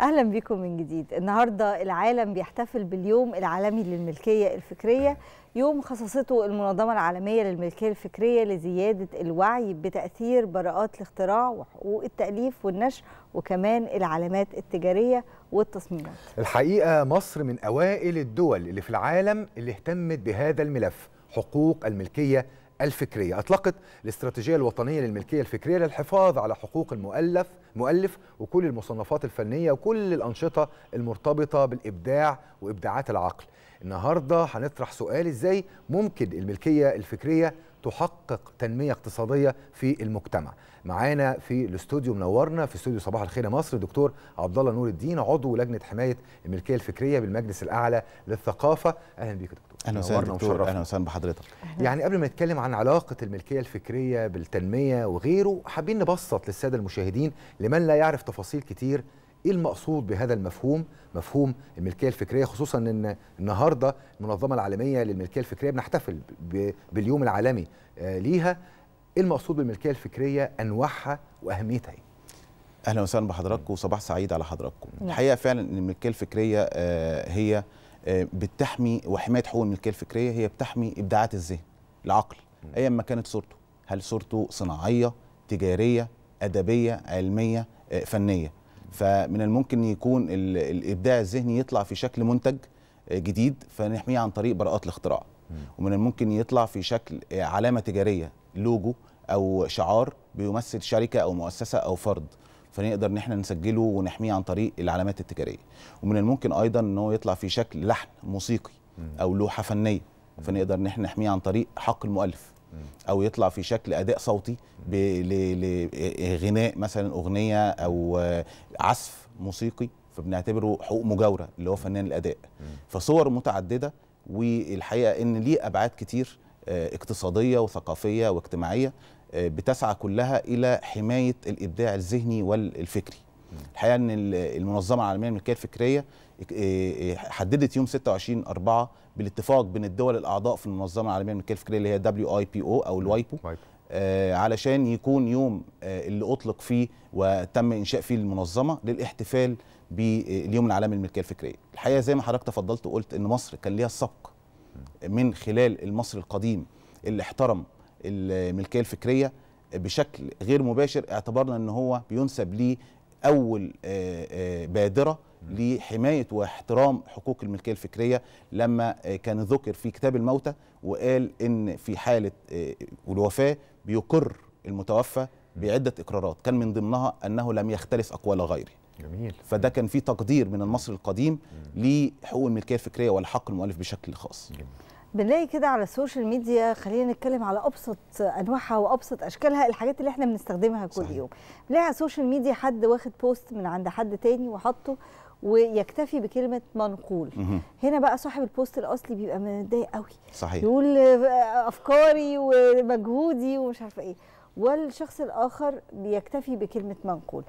اهلا بكم من جديد النهارده العالم بيحتفل باليوم العالمي للملكيه الفكريه يوم خصصته المنظمه العالميه للملكيه الفكريه لزياده الوعي بتاثير براءات الاختراع وحقوق التاليف والنشر وكمان العلامات التجاريه والتصميمات الحقيقه مصر من اوائل الدول اللي في العالم اللي اهتمت بهذا الملف حقوق الملكيه الفكرية أطلقت الاستراتيجية الوطنية للملكية الفكرية للحفاظ على حقوق المؤلف مؤلف وكل المصنفات الفنية وكل الأنشطة المرتبطة بالإبداع وإبداعات العقل النهاردة هنطرح سؤال إزاي ممكن الملكية الفكرية تحقق تنمية اقتصادية في المجتمع معانا في الاستوديو منورنا في استوديو صباح الخير مصر دكتور عبد الله نور الدين عضو لجنة حماية الملكية الفكرية بالمجلس الأعلى للثقافة أهلا بيك دكتور اهلا وسهلا دكتور اهلا وسهلا بحضرتك يعني قبل ما نتكلم عن علاقه الملكيه الفكريه بالتنميه وغيره حابين نبسط للساده المشاهدين لمن لا يعرف تفاصيل كتير ايه المقصود بهذا المفهوم مفهوم الملكيه الفكريه خصوصا ان النهارده المنظمه العالميه للملكيه الفكريه بنحتفل باليوم العالمي آه، ليها ايه المقصود بالملكيه الفكريه انواعها واهميتها ايه اهلا وسهلا بحضراتكم وصباح سعيد على حضراتكم نعم. الحقيقه فعلا ان الملكيه الفكريه آه، هي آه، بتحمي وحمايه حقوق الملكيه الفكريه هي بتحمي ابداعات الذهن العقل ايا ما كانت صورته هل صورته صناعيه تجاريه ادبيه علميه آه، فنيه فمن الممكن يكون الابداع الذهني يطلع في شكل منتج آه، جديد فنحميه عن طريق براءات الاختراع ومن الممكن يطلع في شكل علامه تجاريه لوجو او شعار بيمثل شركه او مؤسسه او فرد فنقدر ان احنا نسجله ونحميه عن طريق العلامات التجاريه ومن الممكن ايضا ان هو يطلع في شكل لحن موسيقي او لوحه فنيه فنقدر ان احنا نحميه عن طريق حق المؤلف او يطلع في شكل اداء صوتي لغناء مثلا اغنيه او عزف موسيقي فبنعتبره حقوق مجاوره اللي هو فنان الاداء فصور متعدده والحقيقه ان ليه ابعاد كتير آه، اقتصاديه وثقافيه واجتماعيه آه، بتسعى كلها الى حمايه الابداع الذهني والفكري الحقيقه ان المنظمه العالميه للملكيه الفكريه آه، آه، حددت يوم 26 4 بالاتفاق بين الدول الاعضاء في المنظمه العالميه للملكيه الفكريه اللي هي دبليو اي بي او او الوايبو علشان يكون يوم اللي اطلق فيه وتم انشاء فيه المنظمه للاحتفال باليوم العالمي للملكيه الفكريه الحقيقه زي ما حضرتك تفضلت وقلت ان مصر كان ليها السبق من خلال المصري القديم اللي احترم الملكيه الفكريه بشكل غير مباشر اعتبرنا ان هو بينسب لي اول آه، آه، بادره لحمايه واحترام حقوق الملكيه الفكريه لما آه، كان ذكر في كتاب الموتى وقال ان في حاله الوفاه بيقر المتوفى بعده اقرارات كان من ضمنها انه لم يختلف اقوال غيره جميل فده كان في تقدير من المصري القديم لحقوق الملكيه الفكريه والحق المؤلف بشكل خاص جميل. بنلاقي كده على السوشيال ميديا خلينا نتكلم على ابسط انواعها وابسط اشكالها الحاجات اللي احنا بنستخدمها كل صحيح. يوم بنلاقي على السوشيال ميديا حد واخد بوست من عند حد تاني وحطه ويكتفي بكلمه منقول مه. هنا بقى صاحب البوست الاصلي بيبقى متضايق قوي صحيح يقول افكاري ومجهودي ومش عارفه ايه والشخص الاخر بيكتفي بكلمه منقول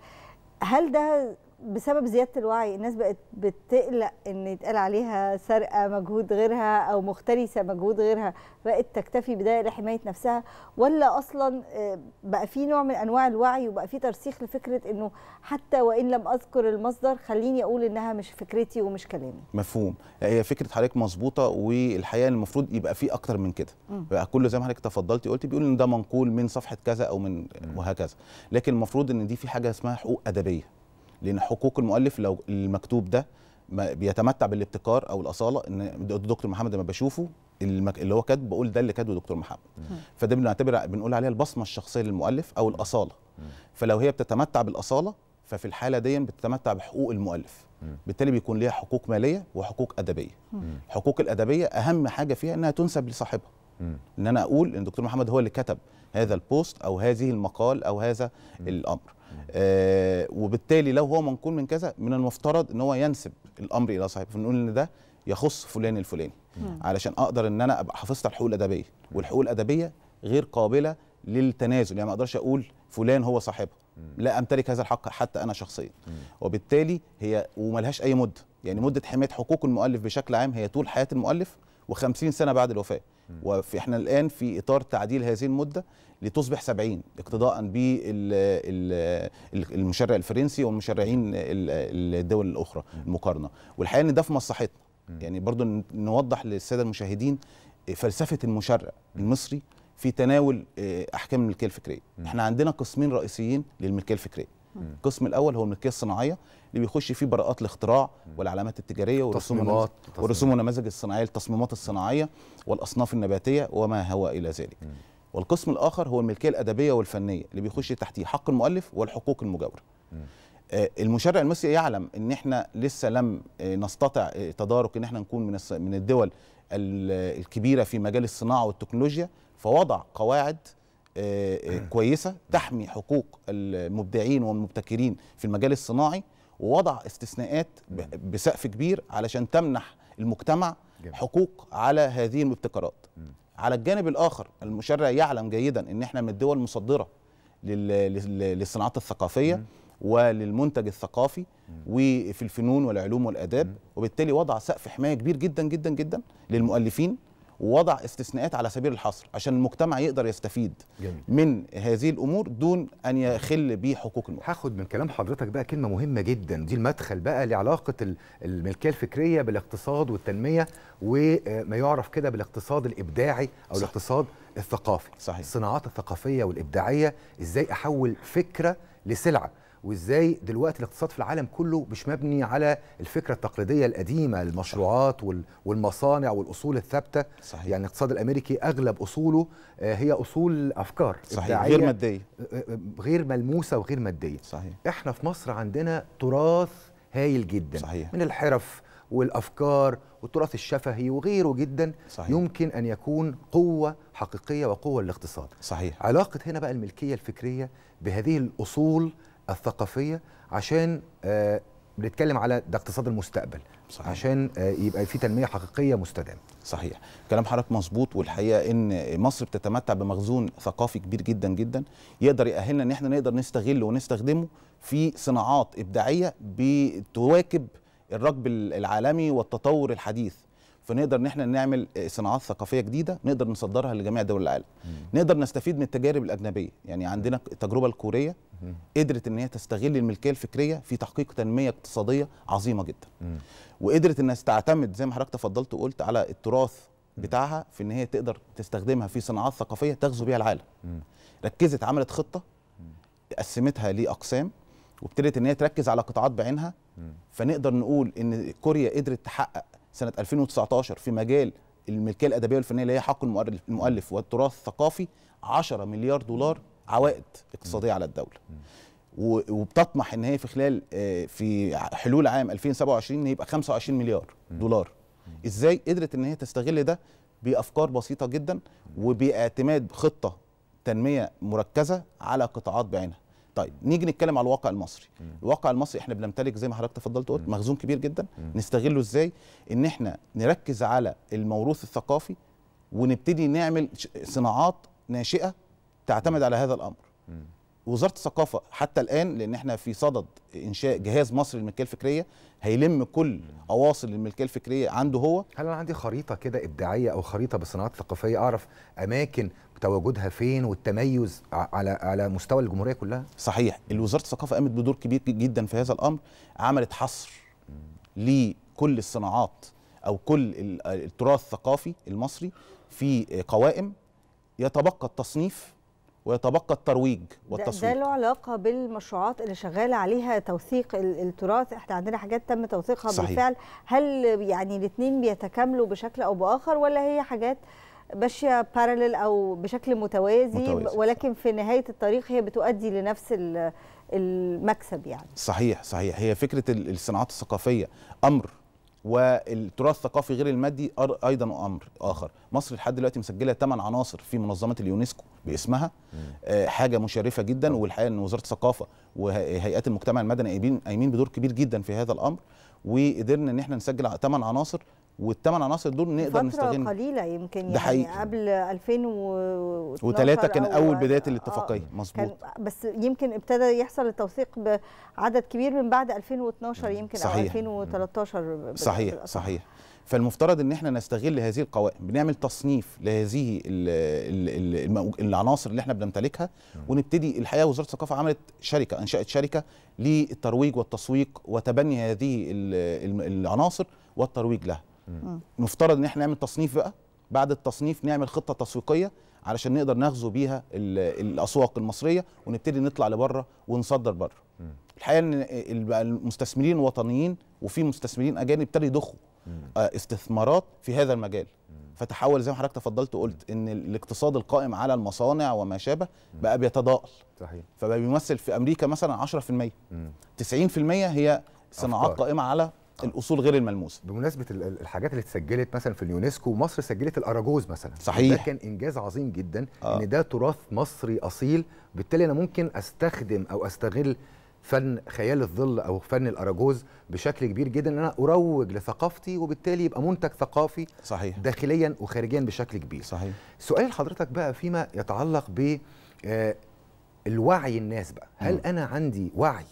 هل ده بسبب زياده الوعي الناس بقت بتقلق ان يتقال عليها سرقه مجهود غيرها او مختلسه مجهود غيرها بقت تكتفي بدايه لحمايه نفسها ولا اصلا آه، بقى في نوع من انواع الوعي وبقى في ترسيخ لفكره انه حتى وان لم اذكر المصدر خليني اقول انها مش فكرتي ومش كلامي مفهوم هي فكره حضرتك مظبوطه والحقيقه المفروض يبقى في اكتر من كده بقى كله زي ما حضرتك تفضلتي قلتي بيقول ان ده منقول من صفحه كذا او من وهكذا لكن المفروض ان دي في حاجه اسمها حقوق ادبيه لان حقوق المؤلف لو المكتوب ده بيتمتع بالابتكار او الاصاله ان الدكتور محمد لما بشوفه المك... اللي هو كاتبه بقول ده اللي كاتبه دكتور محمد فده بنعتبر بنقول عليها البصمه الشخصيه للمؤلف او الاصاله فلو هي بتتمتع بالاصاله ففي الحاله دي بتتمتع بحقوق المؤلف بالتالي بيكون ليها حقوق ماليه وحقوق ادبيه الحقوق الادبيه اهم حاجه فيها انها تنسب لصاحبها ان انا اقول ان دكتور محمد هو اللي كتب هذا البوست او هذه المقال او هذا الامر آه وبالتالي لو هو منقول من كذا من المفترض ان هو ينسب الامر الى صاحبه فنقول ان ده يخص فلان الفلاني علشان اقدر ان انا ابقى حافظت على الحقوق الادبيه والحقوق الادبيه غير قابله للتنازل يعني ما اقدرش اقول فلان هو صاحبها لا امتلك هذا الحق حتى انا شخصيا وبالتالي هي وملهاش اي مده يعني مده حمايه حقوق المؤلف بشكل عام هي طول حياه المؤلف و50 سنه بعد الوفاه وفي احنا الان في اطار تعديل هذه المده لتصبح 70 اقتضاء بالمشرع الفرنسي والمشرعين الدول الاخرى المقارنه والحقيقه ان ده في مصلحتنا يعني برضو نوضح للساده المشاهدين آه، فلسفه المشرع المصري في تناول آه، احكام الملكيه الفكريه احنا عندنا قسمين رئيسيين للملكيه الفكريه القسم الاول هو الملكيه الصناعيه اللي بيخش فيه براءات الاختراع والعلامات التجاريه والرسوم والرسوم والنماذج الصناعيه التصميمات الصناعيه والاصناف النباتيه وما هو الى ذلك والقسم الاخر هو الملكيه الادبيه والفنيه اللي بيخش تحتيه حق المؤلف والحقوق المجاوره آه، المشرع المصري يعلم ان احنا لسه لم آه، نستطع آه، تدارك ان احنا نكون من من الدول الكبيره في مجال الصناعه والتكنولوجيا فوضع قواعد كويسه تحمي حقوق المبدعين والمبتكرين في المجال الصناعي ووضع استثناءات بسقف كبير علشان تمنح المجتمع حقوق على هذه المبتكرات على الجانب الاخر المشرع يعلم جيدا ان احنا من الدول المصدره للصناعات الثقافيه وللمنتج الثقافي وفي الفنون والعلوم والاداب وبالتالي وضع سقف حمايه كبير جدا جدا جدا للمؤلفين ووضع استثناءات على سبيل الحصر عشان المجتمع يقدر يستفيد جميل. من هذه الامور دون ان يخل بحقوق المؤمن هاخد من كلام حضرتك بقى كلمه مهمه جدا دي المدخل بقى لعلاقه الملكيه الفكريه بالاقتصاد والتنميه وما يعرف كده بالاقتصاد الابداعي او صح. الاقتصاد الثقافي صحيح. الصناعات الثقافيه والابداعيه ازاي احول فكره لسلعه وازاي دلوقتي الاقتصاد في العالم كله مش مبني على الفكره التقليديه القديمه المشروعات والمصانع والاصول الثابته صحيح. يعني الاقتصاد الامريكي اغلب اصوله آه، هي اصول افكار صحيح غير ماديه آه، آه، غير ملموسه وغير ماديه صحيح. احنا في مصر عندنا تراث هايل جدا صحيح. من الحرف والافكار والتراث الشفهي وغيره جدا صحيح. يمكن ان يكون قوه حقيقيه وقوه للاقتصاد صحيح علاقه هنا بقى الملكيه الفكريه بهذه الاصول الثقافيه عشان بنتكلم آه، على ده اقتصاد المستقبل صحيح. عشان آه، يبقى في تنميه حقيقيه مستدامه صحيح كلام حضرتك مظبوط والحقيقه ان مصر بتتمتع بمخزون ثقافي كبير جدا جدا يقدر يأهلنا ان احنا نقدر نستغله ونستخدمه في صناعات ابداعيه بتواكب الركب العالمي والتطور الحديث فنقدر ان احنا نعمل آه، صناعات ثقافيه جديده نقدر نصدرها لجميع دول العالم مم. نقدر نستفيد من التجارب الاجنبيه يعني عندنا التجربه الكوريه مم. قدرت ان هي تستغل الملكيه الفكريه في تحقيق تنميه اقتصاديه عظيمه جدا مم. وقدرت انها تعتمد زي ما حضرتك تفضلت وقلت على التراث بتاعها في ان هي تقدر تستخدمها في صناعات ثقافيه تغزو بيها العالم ركزت عملت خطه قسمتها لاقسام وابتدت ان هي تركز على قطاعات بعينها فنقدر نقول ان كوريا قدرت تحقق سنه 2019 في مجال الملكيه الادبيه والفنيه اللي هي حق المؤلف والتراث الثقافي 10 مليار دولار عوائد اقتصاديه على الدوله وبتطمح ان هي في خلال آه، في حلول عام 2027 ان يبقى 25 مليار دولار ازاي قدرت ان هي تستغل ده بافكار بسيطه جدا وباعتماد خطه تنميه مركزه على قطاعات بعينها طيب نيجي نتكلم على الواقع المصري الواقع المصري احنا بنمتلك زي ما حضرتك تفضلت قلت مخزون كبير جدا نستغله ازاي ان احنا نركز على الموروث الثقافي ونبتدي نعمل صناعات ناشئه تعتمد على هذا الامر وزاره الثقافه حتى الان لان احنا في صدد انشاء جهاز مصري للملكيه الفكريه هيلم كل اواصر الملكيه الفكريه عنده هو هل انا عندي خريطه كده ابداعيه او خريطه بالصناعات الثقافيه اعرف اماكن تواجدها فين والتميز على على مستوى الجمهوريه كلها صحيح الوزاره الثقافه قامت بدور كبير جدا في هذا الامر عملت حصر لكل الصناعات او كل التراث الثقافي المصري في قوائم يتبقى التصنيف ويتبقى الترويج والتصوير ده, ده له علاقه بالمشروعات اللي شغاله عليها توثيق التراث احنا عندنا حاجات تم توثيقها صحيح. بالفعل هل يعني الاثنين بيتكاملوا بشكل او باخر ولا هي حاجات ماشيه بارلل او بشكل متوازي, متوازي ولكن في نهايه الطريق هي بتؤدي لنفس المكسب يعني صحيح صحيح هي فكره الصناعات الثقافيه امر والتراث الثقافي غير المادي ايضا امر اخر مصر لحد دلوقتي مسجله 8 عناصر في منظمه اليونسكو باسمها آه، حاجه مشرفه جدا والحقيقه ان وزاره الثقافه وهيئات المجتمع المدني قايمين بدور كبير جدا في هذا الامر وقدرنا ان احنا نسجل 8 عناصر والثمان عناصر دول نقدر نستغل فتره قليله يمكن يعني ده حقيقي. قبل 2003 كان أو اول بدايه آه، الاتفاقيه آه مظبوط بس يمكن ابتدى يحصل التوثيق بعدد كبير من بعد 2012 يمكن صحيح. او 2013 صحيح صحيح فالمفترض ان احنا نستغل هذه القوائم بنعمل تصنيف لهذه العناصر اللي احنا بنمتلكها ونبتدي الحقيقه وزاره الثقافه عملت شركه انشات شركه للترويج والتسويق وتبني هذه العناصر والترويج لها نفترض ان احنا نعمل تصنيف بقى بعد التصنيف نعمل خطه تسويقيه علشان نقدر نغزو بيها الاسواق المصريه ونبتدي نطلع لبره ونصدر بره الحقيقه ان المستثمرين وطنيين وفي مستثمرين اجانب ابتدوا يضخوا آه، استثمارات في هذا المجال فتحول زي ما حضرتك تفضلت وقلت ان الاقتصاد القائم على المصانع وما شابه بقى بيتضاءل صحيح فبقى بيمثل في امريكا مثلا 10% 90% هي صناعات قائمه على آه. الاصول غير الملموسه بمناسبه الحاجات اللي اتسجلت مثلا في اليونسكو مصر سجلت الاراجوز مثلا صحيح ده كان انجاز عظيم جدا آه. ان ده تراث مصري اصيل بالتالي انا ممكن استخدم او استغل فن خيال الظل او فن الاراجوز بشكل كبير جدا ان انا اروج لثقافتي وبالتالي يبقى منتج ثقافي صحيح. داخليا وخارجيا بشكل كبير صحيح سؤال حضرتك بقى فيما يتعلق ب آه، الوعي الناس بقى هل م. انا عندي وعي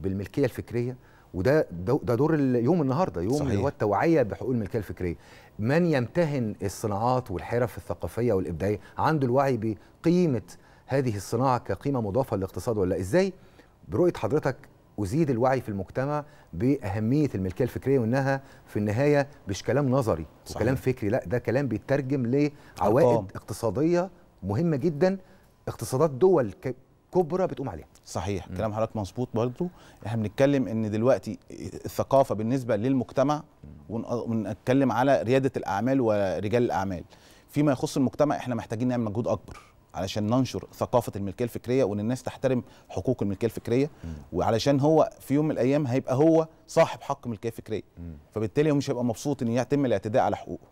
بالملكيه الفكريه وده ده دور يوم النهارده يوم صحيح. اللي هو التوعيه بحقوق الملكيه الفكريه من يمتهن الصناعات والحرف الثقافيه والابداعيه عنده الوعي بقيمه هذه الصناعه كقيمه مضافه للاقتصاد ولا ازاي برؤيه حضرتك ازيد الوعي في المجتمع باهميه الملكيه الفكريه وانها في النهايه مش كلام نظري صحيح. وكلام فكري لا ده كلام بيترجم لعوائد اقتصاديه مهمه جدا اقتصادات دول كبرى بتقوم عليها صحيح م. كلام حضرتك مظبوط برضه احنا بنتكلم ان دلوقتي الثقافه بالنسبه للمجتمع ونتكلم على رياده الاعمال ورجال الاعمال فيما يخص المجتمع احنا محتاجين نعمل مجهود اكبر علشان ننشر ثقافه الملكيه الفكريه وان الناس تحترم حقوق الملكيه الفكريه م. وعلشان هو في يوم من الايام هيبقى هو صاحب حق الملكية الفكرية م. فبالتالي هو مش هيبقى مبسوط ان يتم الاعتداء على حقوقه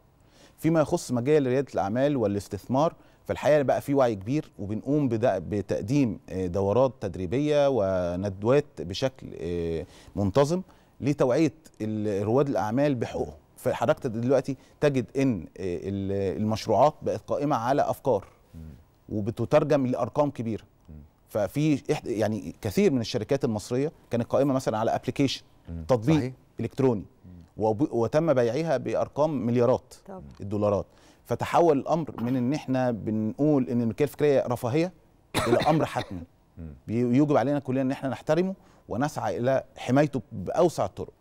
فيما يخص مجال رياده الاعمال والاستثمار فالحقيقه بقى في وعي كبير وبنقوم بتقديم آه، دورات تدريبيه وندوات بشكل آه، منتظم لتوعيه رواد الاعمال بحقوقهم فحضرتك دلوقتي تجد ان آه، المشروعات بقت قائمه على افكار وبتترجم لارقام كبيره ففي يعني كثير من الشركات المصريه كانت قائمه مثلا على ابلكيشن تطبيق صحيح. الكتروني وتم بيعها بارقام مليارات طب. الدولارات فتحول الامر من ان احنا بنقول ان الملكيه الفكريه رفاهيه الى امر حتمي يجب علينا كلنا ان احنا نحترمه ونسعى الى حمايته باوسع الطرق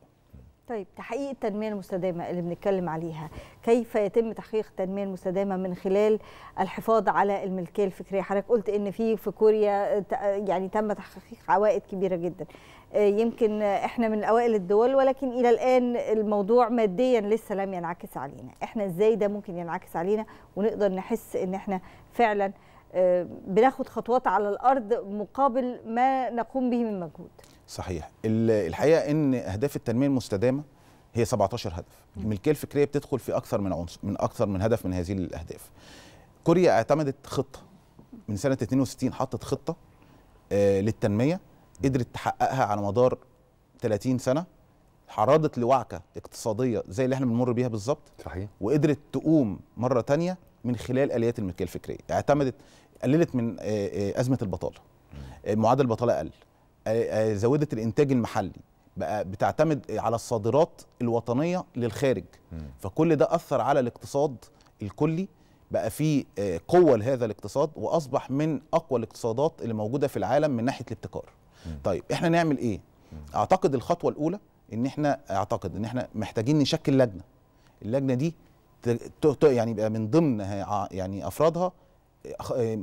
طيب تحقيق التنمية المستدامة اللي بنتكلم عليها كيف يتم تحقيق التنمية المستدامة من خلال الحفاظ على الملكية الفكرية حضرتك قلت ان في في كوريا يعني تم تحقيق عوائد كبيرة جدا آه، يمكن احنا من اوائل الدول ولكن الى الان الموضوع ماديا لسه لم ينعكس علينا احنا ازاي ده ممكن ينعكس علينا ونقدر نحس ان احنا فعلا آه، بناخد خطوات على الارض مقابل ما نقوم به من مجهود صحيح الحقيقه ان اهداف التنميه المستدامه هي 17 هدف الملكيه الفكريه بتدخل في اكثر من عنصر من اكثر من هدف من هذه الاهداف كوريا اعتمدت خطه من سنه 62 حطت خطه آه، للتنميه قدرت تحققها على مدار 30 سنه تعرضت لوعكه اقتصاديه زي اللي احنا بنمر بيها بالظبط صحيح وقدرت تقوم مره تانية من خلال اليات الملكيه الفكريه اعتمدت قللت من آه، آه، ازمه البطاله آه، معدل البطاله قل زودت الانتاج المحلي بقى بتعتمد على الصادرات الوطنيه للخارج فكل ده اثر على الاقتصاد الكلي بقى في قوه لهذا الاقتصاد واصبح من اقوى الاقتصادات اللي موجوده في العالم من ناحيه الابتكار طيب احنا نعمل ايه اعتقد الخطوه الاولى ان احنا اعتقد ان احنا محتاجين نشكل لجنه اللجنه دي يعني يبقى من ضمن يعني افرادها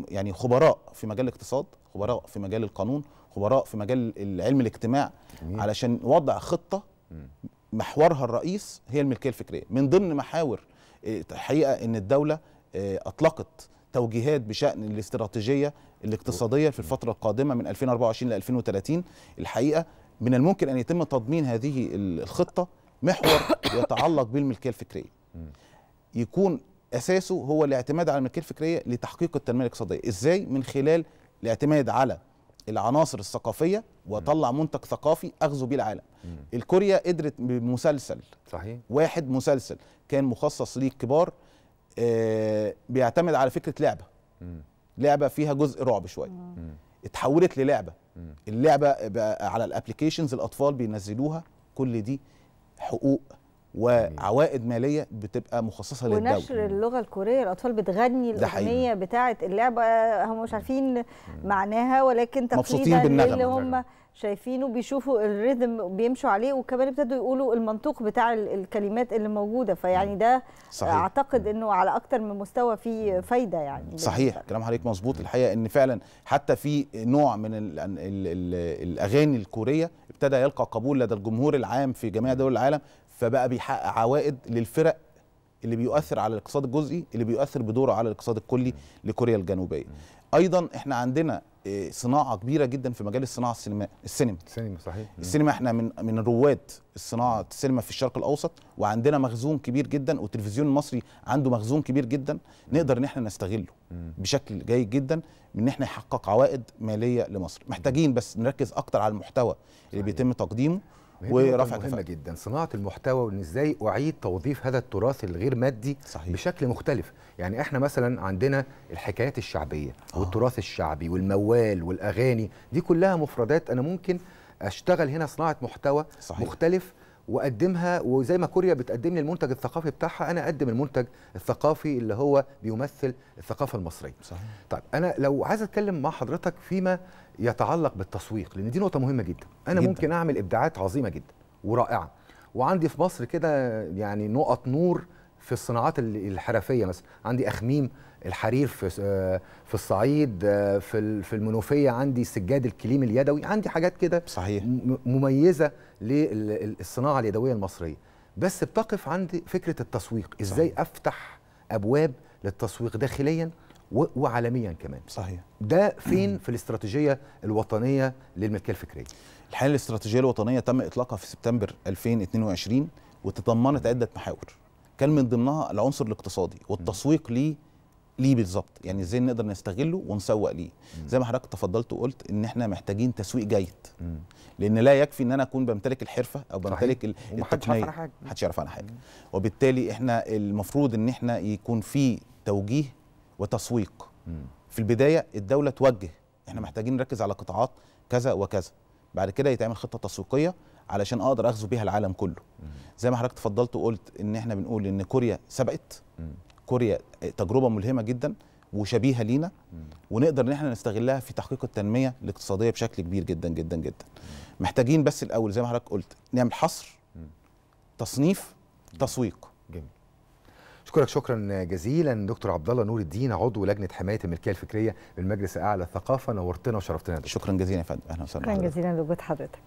يعني خبراء في مجال الاقتصاد خبراء في مجال القانون خبراء في مجال علم الاجتماع علشان وضع خطه محورها الرئيس هي الملكيه الفكريه من ضمن محاور الحقيقه آه، ان الدوله آه، اطلقت توجيهات بشأن الاستراتيجية الاقتصادية في الفترة القادمة من 2024 ل 2030 الحقيقة من الممكن أن يتم تضمين هذه الخطة محور يتعلق بالملكية الفكرية يكون أساسه هو الاعتماد على الملكية الفكرية لتحقيق التنمية الاقتصادية إزاي من خلال الاعتماد على العناصر الثقافية وطلع منتج ثقافي أخذه بيه العالم الكوريا قدرت بمسلسل صحيح. واحد مسلسل كان مخصص للكبار آه، بيعتمد على فكره لعبه لعبه فيها جزء رعب شويه اتحولت للعبه اللعبه على الابلكيشنز الاطفال بينزلوها كل دي حقوق وعوائد ماليه بتبقى مخصصه للدوله ونشر اللغه الكوريه الاطفال بتغني الاغنيه بتاعه اللعبه هم مش عارفين معناها ولكن تقريبا اللي هم شايفينه بيشوفوا الريتم بيمشوا عليه وكمان ابتدوا يقولوا المنطوق بتاع الكلمات اللي موجوده فيعني ده صحيح. اعتقد انه على اكتر من مستوى في فايده يعني صحيح كلام حضرتك مظبوط الحقيقه ان فعلا حتى في نوع من الـ الـ الـ الاغاني الكوريه ابتدى يلقى قبول لدى الجمهور العام في جميع دول العالم فبقى بيحقق عوائد للفرق اللي بيؤثر على الاقتصاد الجزئي اللي بيؤثر بدوره على الاقتصاد الكلي لكوريا الجنوبيه ايضا احنا عندنا آه، صناعه كبيره جدا في مجال الصناعه السينما السينما السينما صحيح السينما احنا من من رواد الصناعه السينما في الشرق الاوسط وعندنا مخزون كبير جدا والتلفزيون المصري عنده مخزون كبير جدا نقدر ان احنا نستغله بشكل جيد جدا ان احنا يحقق عوائد ماليه لمصر محتاجين بس نركز اكتر على المحتوى اللي بيتم تقديمه ورفع مهمه جدا صناعه المحتوى وان ازاي اعيد توظيف هذا التراث الغير مادي صحيح. بشكل مختلف يعني احنا مثلا عندنا الحكايات الشعبيه آه. والتراث الشعبي والموال والاغاني دي كلها مفردات انا ممكن اشتغل هنا صناعه محتوى صحيح. مختلف واقدمها وزي ما كوريا بتقدم لي المنتج الثقافي بتاعها انا اقدم المنتج الثقافي اللي هو بيمثل الثقافه المصريه صحيح. طيب انا لو عايز اتكلم مع حضرتك فيما يتعلق بالتسويق لان دي نقطه مهمه جدا انا جداً. ممكن اعمل ابداعات عظيمه جدا ورائعه وعندي في مصر كده يعني نقط نور في الصناعات الحرفيه مثلا عندي اخميم الحرير في في الصعيد في في المنوفيه عندي سجاد الكليم اليدوي عندي حاجات كده صحيح مميزه للصناعه اليدويه المصريه بس بتقف عند فكره التسويق ازاي صحيح. افتح ابواب للتسويق داخليا وعالميا كمان صحيح ده فين في الاستراتيجيه الوطنيه للملكيه الفكريه الحقيقه الاستراتيجيه الوطنيه تم اطلاقها في سبتمبر 2022 وتضمنت عده محاور كان من ضمنها العنصر الاقتصادي والتسويق ليه ليه بالظبط يعني ازاي نقدر نستغله ونسوق ليه مم. زي ما حضرتك تفضلت وقلت ان احنا محتاجين تسويق جيد لان لا يكفي ان انا اكون بمتلك الحرفه او بمتلك التقنيه محدش يعرف عنها حاجه محدش يعرف عنها حاجه وبالتالي احنا المفروض ان احنا يكون في توجيه وتسويق مم. في البدايه الدوله توجه احنا محتاجين نركز على قطاعات كذا وكذا بعد كده يتعمل خطه تسويقيه علشان اقدر اغزو بيها العالم كله مم. زي ما حضرتك تفضلت وقلت ان احنا بنقول ان كوريا سبقت مم. كوريا تجربه ملهمه جدا وشبيهه لينا ونقدر ان احنا نستغلها في تحقيق التنميه الاقتصاديه بشكل كبير جدا جدا جدا محتاجين بس الاول زي ما حضرتك قلت نعمل حصر تصنيف تسويق جميل اشكرك شكرا جزيلا دكتور عبد الله نور الدين عضو لجنه حمايه الملكيه الفكريه بالمجلس الاعلى للثقافه نورتنا وشرفتنا دكتور. شكرا جزيلا يا فندم اهلا وسهلا شكرا جزيلا لوجود حضرتك